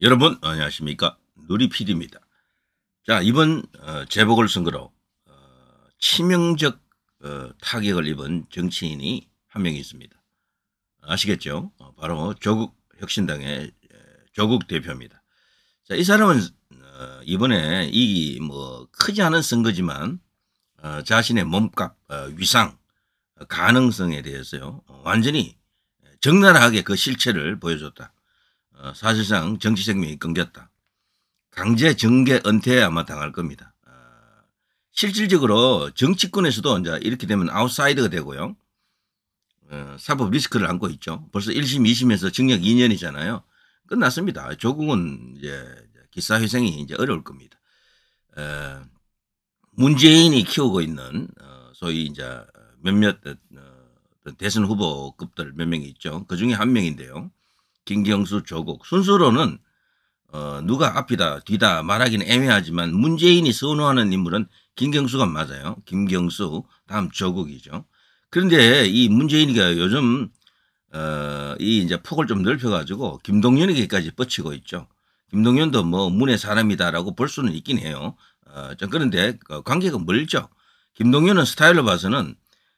여러분 어, 안녕하십니까 누리필입니다. 자 이번 어, 재보궐선거로 어, 치명적 어, 타격을 입은 정치인이 한 명 있습니다. 아시겠죠? 어, 바로 조국 혁신당의 조국 대표입니다. 자이 사람은 어, 이번에 이 뭐 크지 않은 선거지만 어, 자신의 몸값, 어, 위상, 어, 가능성에 대해서요 어, 완전히 적나라하게 그 실체를 보여줬다. 어, 사실상 정치 생명이 끊겼다. 강제 정계 은퇴에 아마 당할 겁니다. 어, 실질적으로 정치권에서도 이제 이렇게 되면 아웃사이드가 되고요. 어, 사법 리스크를 안고 있죠. 벌써 1심, 2심에서 징역 2년이잖아요. 끝났습니다. 조국은 이제 기사회생이 이제 어려울 겁니다. 문재인이 키우고 있는 소위 이제 몇몇 대선 후보급들 몇 명이 있죠. 그 중에 한 명인데요. 김경수, 조국 순서로는 어, 누가 앞이다 뒤다 말하기는 애매하지만 문재인이 선호하는 인물은 김경수가 맞아요. 김경수 다음 조국이죠. 그런데 이 문재인이가 요즘 어, 이 이제 폭을 좀 넓혀가지고 김동연에게까지 뻗치고 있죠. 김동연도 뭐 문의 사람이다라고 볼 수는 있긴 해요. 어, 그런데 그 관계가 멀죠. 김동연은 스타일로 봐서는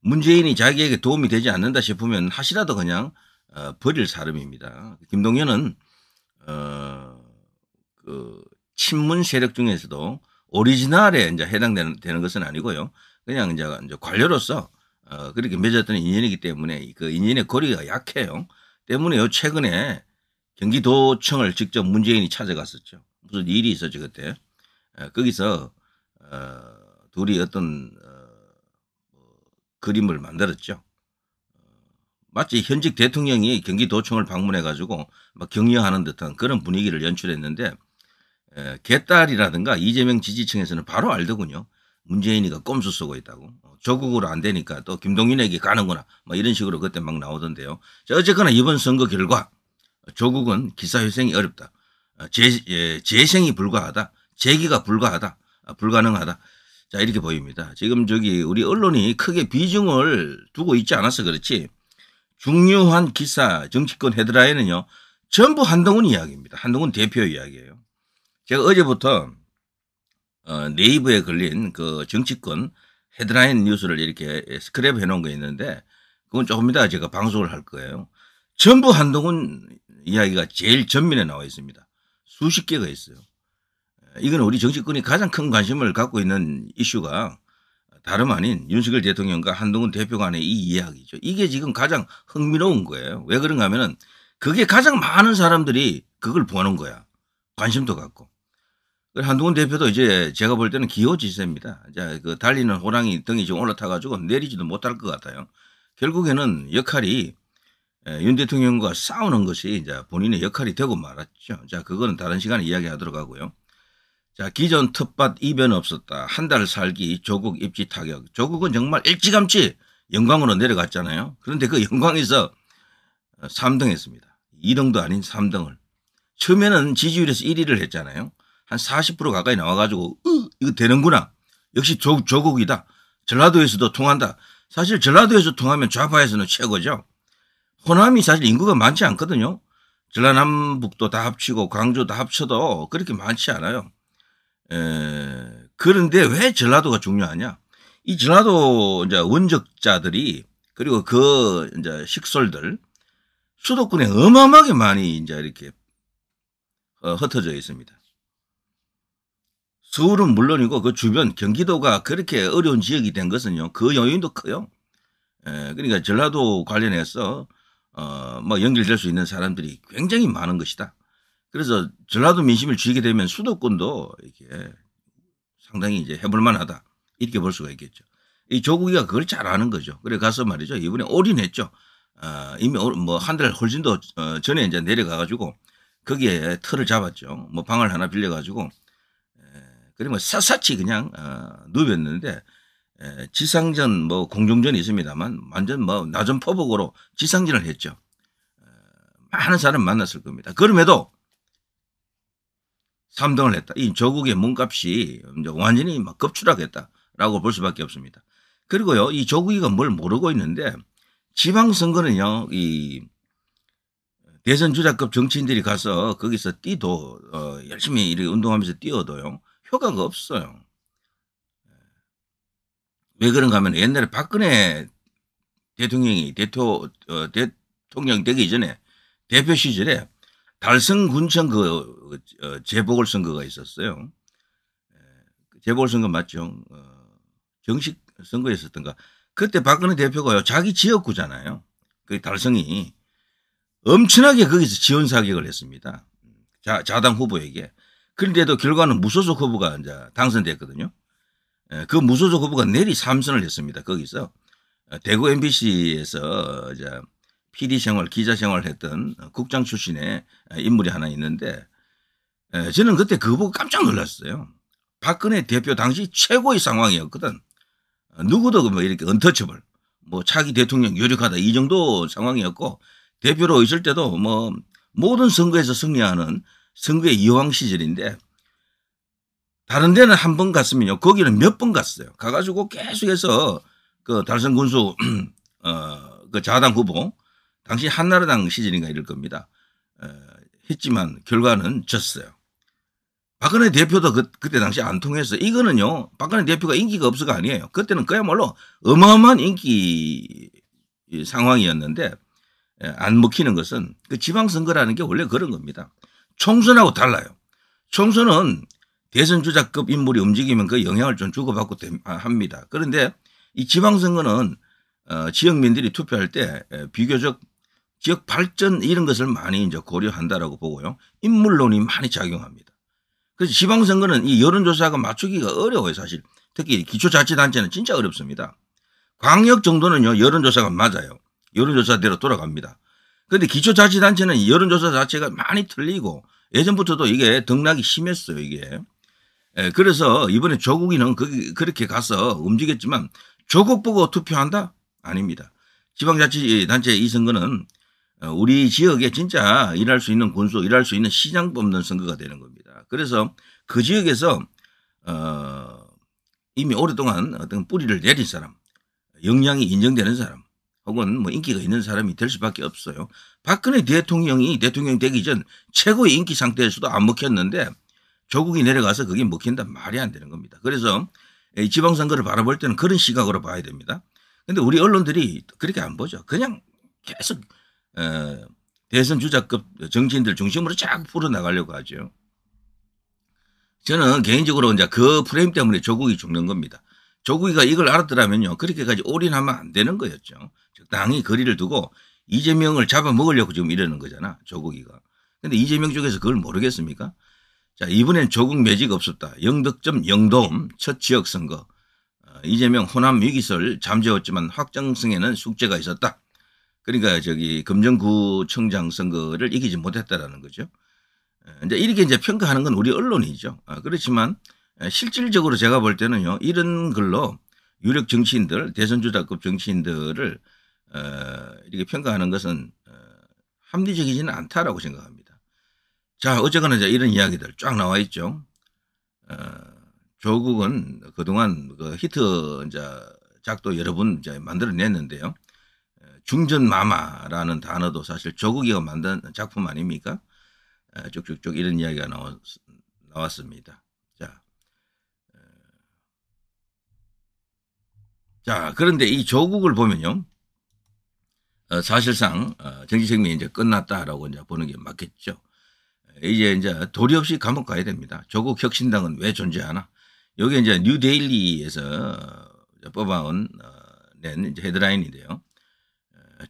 문재인이 자기에게 도움이 되지 않는다 싶으면 하시라도 그냥 어, 버릴 사람입니다. 김동연은 어, 그 친문 세력 중에서도 오리지널에 이제 해당되는 되는 것은 아니고요. 그냥 이제, 이제 관료로서 어, 그렇게 맺었던 인연이기 때문에 그 인연의 거리가 약해요. 때문에요. 최근에 경기도청을 직접 문재인이 찾아갔었죠. 무슨 일이 있었죠 그때. 어, 거기서 어, 둘이 어떤 어, 뭐, 그림을 만들었죠. 마치 현직 대통령이 경기도청을 방문해가지고 막 격려하는 듯한 그런 분위기를 연출했는데 개딸이라든가 이재명 지지층에서는 바로 알더군요. 문재인이가 꼼수 쓰고 있다고. 어, 조국으로 안 되니까 또 김동인에게 가는구나. 막 이런 식으로 그때 막 나오던데요. 자, 어쨌거나 이번 선거 결과 조국은 기사회생이 어렵다. 어, 재, 예, 재생이 불가하다. 재기가 불가하다. 아, 불가능하다. 자, 이렇게 보입니다. 지금 저기 우리 언론이 크게 비중을 두고 있지 않아서 그렇지. 중요한 기사 정치권 헤드라인은요. 전부 한동훈 이야기입니다. 한동훈 대표 이야기예요. 제가 어제부터 어, 네이버에 걸린 그 정치권 헤드라인 뉴스를 이렇게 스크랩 해놓은 게 있는데 그건 조금 이따 제가 방송을 할 거예요. 전부 한동훈 이야기가 제일 전면에 나와 있습니다. 수십 개가 있어요. 이건 우리 정치권이 가장 큰 관심을 갖고 있는 이슈가 다름 아닌 윤석열 대통령과 한동훈 대표 간의 이 이야기죠. 이게 지금 가장 흥미로운 거예요. 왜 그런가 하면은 그게 가장 많은 사람들이 그걸 보는 거야. 관심도 갖고. 한동훈 대표도 이제 제가 볼 때는 기호지세입니다. 자, 그 달리는 호랑이 등이 지금 올라타가지고 내리지도 못할 것 같아요. 결국에는 역할이 윤 대통령과 싸우는 것이 이제 본인의 역할이 되고 말았죠. 자, 그거는 다른 시간에 이야기하도록 하고요. 자, 기존 텃밭 이변 없었다. 한 달 살기 조국 입지 타격. 조국은 정말 일찌감치 영광으로 내려갔잖아요. 그런데 그 영광에서 3등 했습니다. 2등도 아닌 3등을. 처음에는 지지율에서 1위를 했잖아요. 한 40% 가까이 나와가지고, 으, 이거 되는구나. 역시 조, 조국이다. 전라도에서도 통한다. 사실 전라도에서 통하면 좌파에서는 최고죠. 호남이 사실 인구가 많지 않거든요. 전라남북도 다 합치고 광주 다 합쳐도 그렇게 많지 않아요. 에, 예. 그런데 왜 전라도가 중요하냐? 이 전라도 이제 원적자들이 그리고 그 이제 식솔들 수도권에 어마어마하게 많이 이제 이렇게 어, 흩어져 있습니다. 서울은 물론이고 그 주변 경기도가 그렇게 어려운 지역이 된 것은요 그 요인도 커요. 에, 예, 그러니까 전라도 관련해서 어, 뭐 연결될 수 있는 사람들이 굉장히 많은 것이다. 그래서 전라도 민심을 쥐게 되면 수도권도 이렇게 상당히 이제 해볼만하다 이렇게 볼 수가 있겠죠. 이 조국이가 그걸 잘하는 거죠. 그래 가서 말이죠. 이번에 올인했죠. 어, 이미 뭐 한 달 훨씬 더 전에 이제 내려가가지고 거기에 틀을 잡았죠. 뭐 방을 하나 빌려가지고 그러면 뭐 샅샅이 그냥 어, 누볐는데 에, 지상전 뭐 공중전이 있습니다만 완전 뭐 낮은 퍼벅으로 지상전을 했죠. 에, 어, 많은 사람 만났을 겁니다. 그럼에도 3등을 했다. 이 조국의 몸값이 완전히 막 급추락했다라고 볼 수밖에 없습니다. 그리고요, 이 조국이가 뭘 모르고 있는데 지방선거는요, 이 대선 주자급 정치인들이 가서 거기서 뛰도 어, 열심히 이렇게 운동하면서 뛰어도요 효과가 없어요. 왜 그런가 하 옛날에 박근혜 대통령이 대토, 어, 대통령 되기 전에 대표 시절에 달성군청 그, 그 어, 재보궐선거가 있었어요. 예, 그 재보궐선거 맞죠? 어, 정식 선거였었던가. 그때 박근혜 대표가요 자기 지역구잖아요. 그 달성이 엄청나게 거기서 지원 사격을 했습니다. 자, 자당 후보에게. 그런데도 결과는 무소속 후보가 이제 당선됐거든요. 예, 그 무소속 후보가 내리 3선을 했습니다. 거기서 대구 MBC에서 이제 PD 생활, 기자 생활을 했던 국장 출신의 인물이 하나 있는데 저는 그때 그거 보고 깜짝 놀랐어요. 박근혜 대표 당시 최고의 상황이었거든. 누구도 그 뭐 이렇게 언터처블, 뭐 차기 대통령 유력하다 이 정도 상황이었고 대표로 있을 때도 뭐 모든 선거에서 승리하는 선거의 이왕 시절인데 다른 데는 한 번 갔으면요. 거기는 몇 번 갔어요. 가가지고 계속해서 그 달성 군수, 어, 그 자당 후보 당시 한나라당 시절인가 이럴 겁니다. 했지만 결과는 졌어요. 박근혜 대표도 그, 그때 당시 안 통해서 이거는요 박근혜 대표가 인기가 없어가 아니에요. 그때는 그야말로 어마어마한 인기 상황이었는데 안 먹히는 것은 그 지방선거라는 게 원래 그런 겁니다. 총선하고 달라요. 총선은 대선 주자급 인물이 움직이면 그 영향을 좀 주고받고 아, 합니다. 그런데 이 지방선거는 어, 지역민들이 투표할 때 비교적 지역 발전 이런 것을 많이 이제 고려한다라고 보고요. 인물론이 많이 작용합니다. 그래서 지방선거는 이 여론조사가 맞추기가 어려워요, 사실. 특히 기초자치단체는 진짜 어렵습니다. 광역 정도는요, 여론조사가 맞아요. 여론조사대로 돌아갑니다. 그런데 기초자치단체는 여론조사 자체가 많이 틀리고 예전부터도 이게 등락이 심했어요, 이게. 예, 그래서 이번에 조국이는 그, 그렇게 가서 움직였지만 조국 보고 투표한다? 아닙니다. 지방자치단체 이 선거는 어, 우리 지역에 진짜 일할 수 있는 군수, 일할 수 있는 시장 뽑는 선거가 되는 겁니다. 그래서 그 지역에서 어, 이미 오랫동안 어떤 뿌리를 내린 사람, 역량이 인정되는 사람, 혹은 뭐 인기가 있는 사람이 될 수밖에 없어요. 박근혜 대통령이 대통령 되기 전 최고의 인기 상태에서도 안 먹혔는데 조국이 내려가서 그게 먹힌단 말이 안 되는 겁니다. 그래서 지방선거를 바라볼 때는 그런 시각으로 봐야 됩니다. 근데 우리 언론들이 그렇게 안 보죠. 그냥 계속 예, 대선 주자급 정치인들 중심으로 쫙 풀어나가려고 하죠. 저는 개인적으로 이제 그 프레임 때문에 조국이 죽는 겁니다. 조국이가 이걸 알았더라면요. 그렇게까지 올인하면 안 되는 거였죠. 적당히 거리를 두고 이재명을 잡아먹으려고 지금 이러는 거잖아. 조국이가. 근데 이재명 쪽에서 그걸 모르겠습니까? 자, 이번엔 조국 매직 없었다. 영덕점 영도음 첫 지역 선거. 어, 이재명 호남 위기설 잠재웠지만 확정성에는 숙제가 있었다. 그러니까 저기 금정구청장 선거를 이기지 못했다라는 거죠. 이제 이렇게 이제 평가하는 건 우리 언론이죠. 아, 그렇지만 실질적으로 제가 볼 때는요 이런 걸로 유력 정치인들 대선주자급 정치인들을 어, 이렇게 평가하는 것은 어, 합리적이지는 않다라고 생각합니다. 자 어쨌거나 이제 이런 이야기들 쫙 나와 있죠. 어, 조국은 그동안 그 히트 이제 작도 여러 분 이제 만들어냈는데요. 중전마마라는 단어도 사실 조국이가 만든 작품 아닙니까? 쭉쭉쭉 이런 이야기가 나왔, 나왔습니다. 자, 자 그런데 이 조국을 보면요. 어, 사실상 어, 정치 생명이 이제 끝났다라고 이제 보는 게 맞겠죠. 이제 이제 도리 없이 감옥 가야 됩니다. 조국 혁신당은 왜 존재하나? 여기 이제 뉴데일리에서 뽑아온 어, 낸 헤드라인인데요.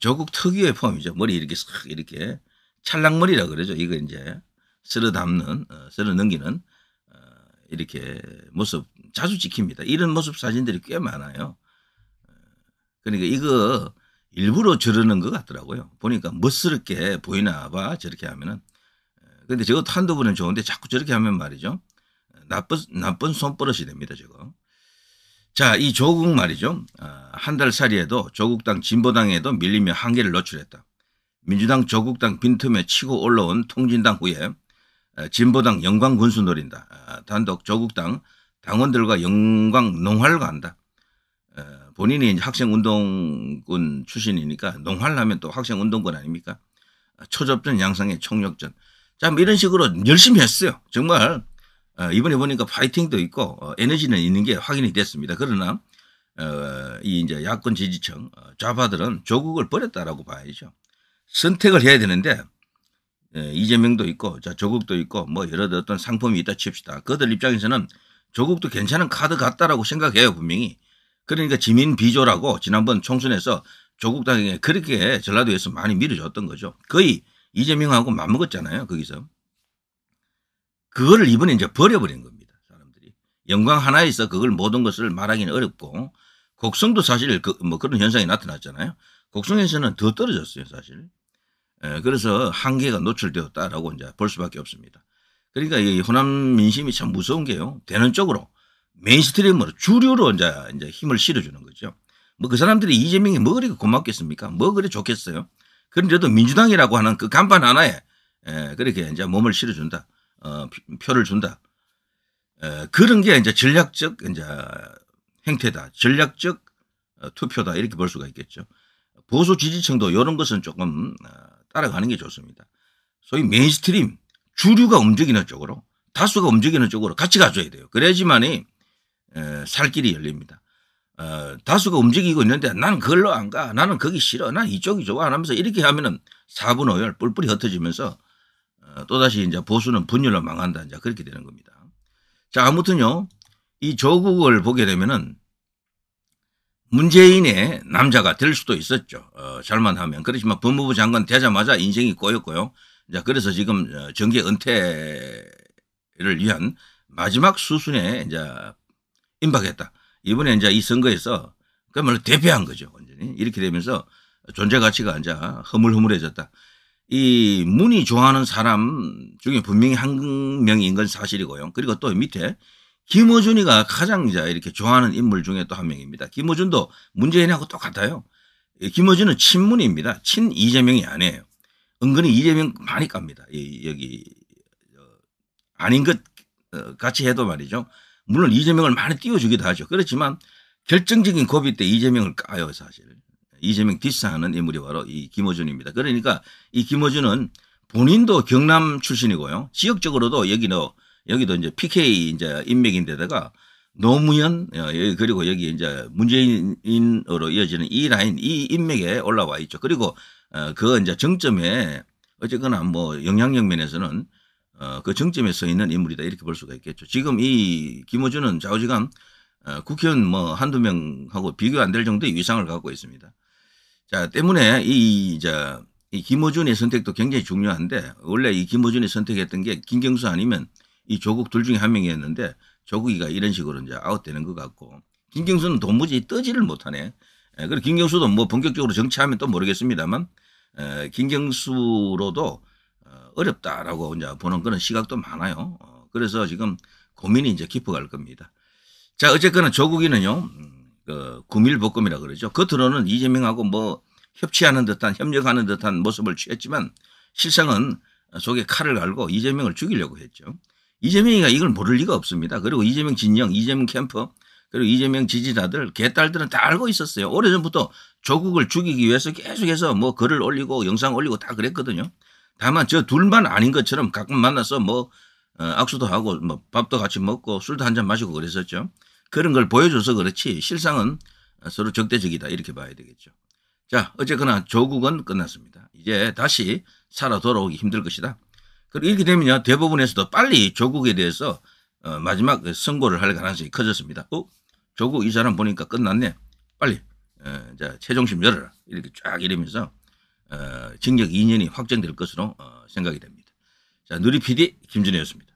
조국 특유의 폼이죠. 머리 이렇게 싹 이렇게 찰랑머리라 그러죠. 이거 이제 쓸어 담는, 어, 쓸어 넘기는 어, 이렇게 모습 자주 찍힙니다. 이런 모습 사진들이 꽤 많아요. 그러니까 이거 일부러 저러는 것 같더라고요. 보니까 멋스럽게 보이나 봐. 저렇게 하면은. 근데 저것도 한두 번은 좋은데 자꾸 저렇게 하면 말이죠. 나쁜, 나쁜 손버릇이 됩니다. 저거. 자, 이 조국 말이죠. 아, 한달사이에도 조국당 진보당에도 밀리며 한계를 노출했다. 민주당 조국당 빈틈에 치고 올라온 통진당 후에 아, 진보당 영광 군수 노린다. 아, 단독 조국당 당원들과 영광 농활을 간다. 본인이 학생운동군 출신이니까 농활 하면 또 학생운동군 아닙니까? 초접전 양상의 총력전. 자, 뭐 이런 식으로 열심히 했어요. 정말 어, 이번에 보니까 파이팅도 있고 어, 에너지는 있는 게 확인이 됐습니다. 그러나 어, 이 이제 야권 지지층 좌파들은 조국을 버렸다라고 봐야죠. 선택을 해야 되는데 이재명도 있고 자 조국도 있고 뭐 여러 어떤 상품이 있다 칩시다. 그들 입장에서는 조국도 괜찮은 카드 같다라고 생각해요 분명히. 그러니까 지민 비조라고 지난번 총선에서 조국 당에 그렇게 전라도에서 많이 밀어줬던 거죠. 거의 이재명하고 맞먹었잖아요 거기서. 그거를 이번에 이제 버려버린 겁니다. 사람들이. 영광 하나에 있어 그걸 모든 것을 말하기는 어렵고 곡성도 사실 그, 뭐 그런 현상이 나타났잖아요. 곡성에서는 더 떨어졌어요, 사실. 에, 예, 그래서 한계가 노출되었다라고 이제 볼 수밖에 없습니다. 그러니까 이 호남 민심이 참 무서운 게요. 되는 쪽으로 메인스트림으로 주류로 이제, 이제 힘을 실어주는 거죠. 뭐 그 사람들이 이재명이 뭐 그리 고맙겠습니까? 뭐 그리 좋겠어요. 그런데도 민주당이라고 하는 그 간판 하나에 에, 예, 그렇게 이제 몸을 실어준다. 어, 표를 준다. 에, 그런 게 이제 전략적 이제 행태다. 전략적 어, 투표다 이렇게 볼 수가 있겠죠. 보수 지지층도 이런 것은 조금 어, 따라가는 게 좋습니다. 소위 메인스트림 주류가 움직이는 쪽으로 다수가 움직이는 쪽으로 같이 가줘야 돼요. 그래야지만이 살 길이 열립니다. 어, 다수가 움직이고 있는데 나는 그걸로 안 가. 나는 거기 싫어. 난 이쪽이 좋아. 하면서 이렇게 하면은 4분 5열 뿔뿔이 흩어지면서 어, 또다시 이제 보수는 분열로 망한다. 이제 그렇게 되는 겁니다. 자, 아무튼요. 이 조국을 보게 되면은 문재인의 남자가 될 수도 있었죠. 어, 잘만 하면. 그렇지만 법무부 장관 되자마자 인생이 꼬였고요. 자, 그래서 지금 어, 정계 은퇴를 위한 마지막 수순에 이제 임박했다. 이번에 이제 이 선거에서 그야말로 대패한 거죠. 완전히. 이렇게 되면서 존재 가치가 이제 허물허물해졌다. 이 문이 좋아하는 사람 중에 분명히 한 명인 건 사실이고요. 그리고 또 밑에 김어준이가 가장 이 이렇게 좋아하는 인물 중에 또 한 명입니다. 김어준도 문재인하고 똑같아요. 김어준은 친문입니다. 친 이재명이 아니에요. 은근히 이재명 많이 깝니다. 여기 어, 아닌 것 어, 같이 해도 말이죠. 물론 이재명을 많이 띄워주기도 하죠. 그렇지만 결정적인 고비 때 이재명을 까요 사실. 이재명 디스하는 인물이 바로 이김호준입니다 그러니까 이김호준은 본인도 경남 출신이고요. 지역적으로도 여기도 여기도 이제 PK 이제 인맥인데다가 노무현 어, 그리고 여기 이제 문재인으로 이어지는 이 라인 이 인맥에 올라와 있죠. 그리고 어, 그 이제 정점에 어쨌거나 뭐 영향력 면에서는 어, 그 정점에 서 있는 인물이다 이렇게 볼 수가 있겠죠. 지금 이 김호준은 좌우지간 국회의원 뭐 한두 명하고 비교 안 될 정도의 위상을 갖고 있습니다. 자, 때문에 이, 자, 이김호준의 선택도 굉장히 중요한데 원래 이김호준이 선택했던 게 김경수 아니면 이 조국 둘 중에 한 명이었는데 조국이가 이런 식으로 이제 아웃되는 것 같고 김경수는 도무지 떠지를 못하네. 예, 그리고 김경수도 뭐 본격적으로 정치하면 또 모르겠습니다만 에, 예, 김경수로도 어, 어렵다라고 이제 보는 그런 시각도 많아요. 어, 그래서 지금 고민이 이제 깊어갈 겁니다. 자 어쨌거나 조국이는요. 음, 그 구밀복검이라 그러죠. 겉으로는 그 이재명하고 뭐 협치하는 듯한 협력하는 듯한 모습을 취했지만 실상은 속에 칼을 갈고 이재명을 죽이려고 했죠. 이재명이가 이걸 모를 리가 없습니다. 그리고 이재명 진영, 이재명 캠프, 그리고 이재명 지지자들, 개딸들은 다 알고 있었어요. 오래전부터 조국을 죽이기 위해서 계속해서 뭐 글을 올리고 영상 올리고 다 그랬거든요. 다만 저 둘만 아닌 것처럼 가끔 만나서 뭐 어, 악수도 하고 뭐 밥도 같이 먹고 술도 한 잔 마시고 그랬었죠. 그런 걸 보여줘서 그렇지 실상은 서로 적대적이다 이렇게 봐야 되겠죠. 자 어쨌거나 조국은 끝났습니다. 이제 다시 살아 돌아오기 힘들 것이다. 그리고 이렇게 되면요 대부분에서도 빨리 조국에 대해서 어, 마지막 그 선고를 할 가능성이 커졌습니다. 어? 조국 이 사람 보니까 끝났네. 빨리 어, 자 최종심 열어라 이렇게 쫙 이러면서 어, 징역 2년이 확정될 것으로 어, 생각이 됩니다. 자 누리 PD 김준혜였습니다.